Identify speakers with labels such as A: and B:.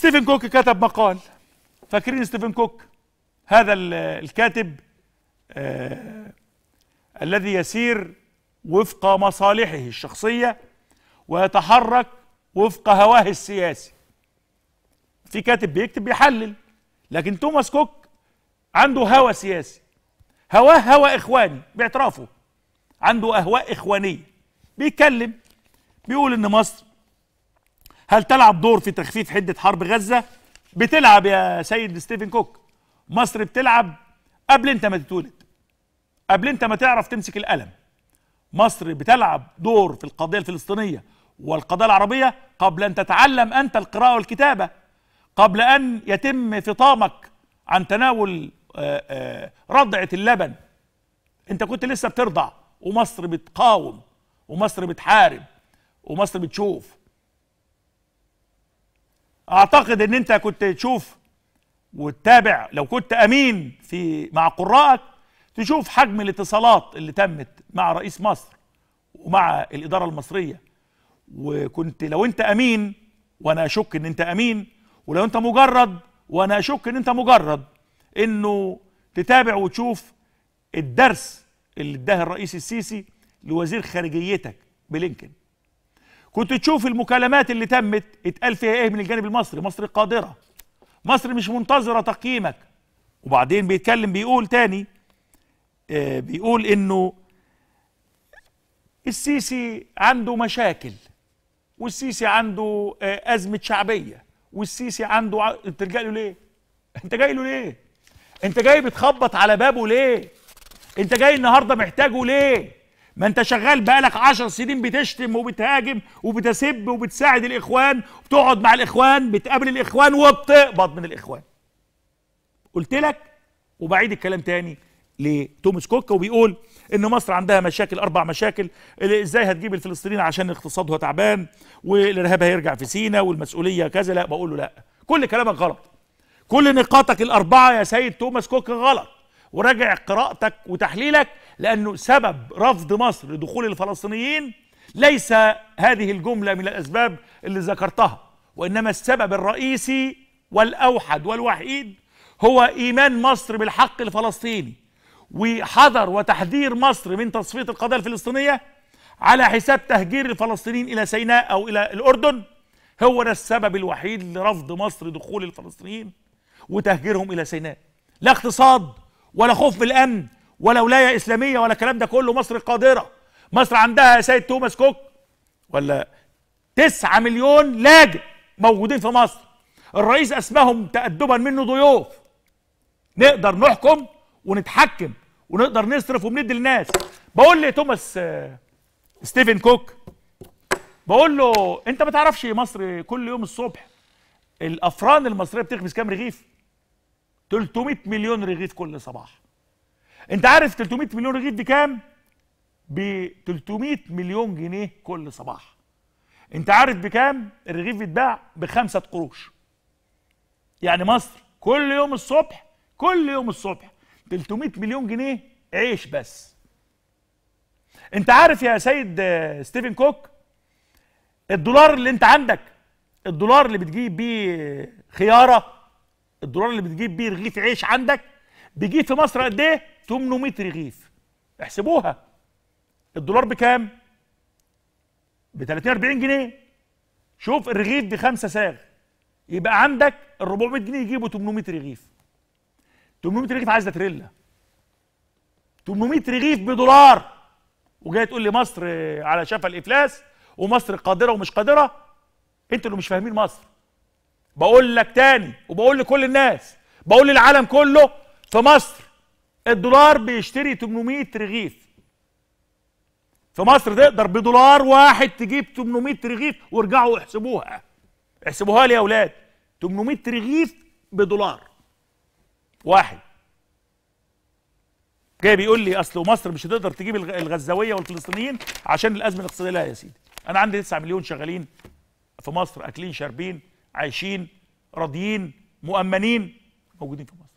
A: ستيفن كوك كتب مقال فاكرين ستيفن كوك هذا الكاتب آه الذي يسير وفق مصالحه الشخصية ويتحرك وفق هواه السياسي في كاتب بيكتب بيحلل لكن توماس كوك عنده هوى سياسي هواه هوى إخواني باعترافه عنده أهواء إخوانية بيتكلم بيقول إن مصر هل تلعب دور في تخفيف حده حرب غزه بتلعب يا سيد ستيفن كوك مصر بتلعب قبل انت ما تتولد قبل انت ما تعرف تمسك القلم مصر بتلعب دور في القضيه الفلسطينيه والقضية العربيه قبل ان تتعلم انت القراءه والكتابه قبل ان يتم فطامك عن تناول آه، آه، رضعه اللبن انت كنت لسه بترضع ومصر بتقاوم ومصر بتحارب ومصر بتشوف اعتقد ان انت كنت تشوف وتتابع لو كنت امين في مع قراءك تشوف حجم الاتصالات اللي تمت مع رئيس مصر ومع الاداره المصريه وكنت لو انت امين وانا اشك ان انت امين ولو انت مجرد وانا اشك ان انت مجرد انه تتابع وتشوف الدرس اللي اداه الرئيس السيسي لوزير خارجيتك بلينكن كنت تشوف المكالمات اللي تمت اتقال فيها ايه من الجانب المصري مصر قادرة مصر مش منتظرة تقييمك وبعدين بيتكلم بيقول تاني آه، بيقول انه السيسي عنده مشاكل والسيسي عنده آه، أزمة شعبية والسيسي عنده ع... انت جاي له ليه انت جاي له ليه انت جاي بتخبط على بابه ليه انت جاي النهارده محتاجه ليه ما انت شغال بقالك 10 سنين بتشتم وبتهاجم وبتسب وبتساعد الاخوان وبتقعد مع الاخوان بتقابل الاخوان وبتقبض من الاخوان قلت لك وبعيد الكلام تاني لتوماس كوك وبيقول ان مصر عندها مشاكل اربع مشاكل ازاي هتجيب الفلسطينيين عشان اقتصادها تعبان والارهاب هيرجع في سينا والمسؤوليه كذا لا بقول له لا كل كلامك غلط كل نقاطك الاربعه يا سيد توماس كوك غلط وراجع قراءتك وتحليلك لأنه سبب رفض مصر لدخول الفلسطينيين ليس هذه الجملة من الأسباب اللي ذكرتها وإنما السبب الرئيسي والأوحد والوحيد هو إيمان مصر بالحق الفلسطيني وحذر وتحذير مصر من تصفية القضية الفلسطينية على حساب تهجير الفلسطينيين إلى سيناء أو إلى الأردن هو ده السبب الوحيد لرفض مصر دخول الفلسطينيين وتهجيرهم إلى سيناء لا اقتصاد ولا خوف بالأمن ولا ولايه اسلاميه ولا الكلام ده كله مصر قادره مصر عندها يا سيد توماس كوك ولا 9 مليون لاجئ موجودين في مصر الرئيس اسماهم تأدبا منه ضيوف نقدر نحكم ونتحكم ونقدر نصرف وبندي للناس بقول لتوماس آه، ستيفن كوك بقول له انت ما تعرفش مصر كل يوم الصبح الافران المصريه بتخبز كام رغيف 300 مليون رغيف كل صباح انت عارف 300 مليون رغيف دي كام ب 300 مليون جنيه كل صباح انت عارف بكام الرغيف بيتباع بخمسة قروش يعني مصر كل يوم الصبح كل يوم الصبح 300 مليون جنيه عيش بس انت عارف يا سيد آه، ستيفن كوك الدولار اللي انت عندك الدولار اللي بتجيب بيه خياره الدولار اللي بتجيب بيه رغيف عيش عندك بيجيب في مصر قد ايه 800 رغيف احسبوها الدولار بكام ب 30 40 جنيه شوف الرغيف بخمسة ساغ يبقى عندك ال 400 جنيه يجيبوا 800 رغيف 800 رغيف عايزه تريلا 800 رغيف بدولار وجاي تقول لي مصر على شفا الافلاس ومصر قادره ومش قادره انتوا اللي مش فاهمين مصر بقول لك تاني وبقول لكل الناس بقول للعالم كله في مصر الدولار بيشتري 800 رغيف في مصر تقدر بدولار واحد تجيب 800 رغيف وارجعوا احسبوها احسبوها لي يا اولاد 800 رغيف بدولار واحد جاي بيقول لي اصل مصر مش هتقدر تجيب الغزاويه والفلسطينيين عشان الازمه الاقتصاديه لا يا سيدي انا عندي 9 مليون شغالين في مصر اكلين شاربين عايشين راضيين مؤمنين موجودين في مصر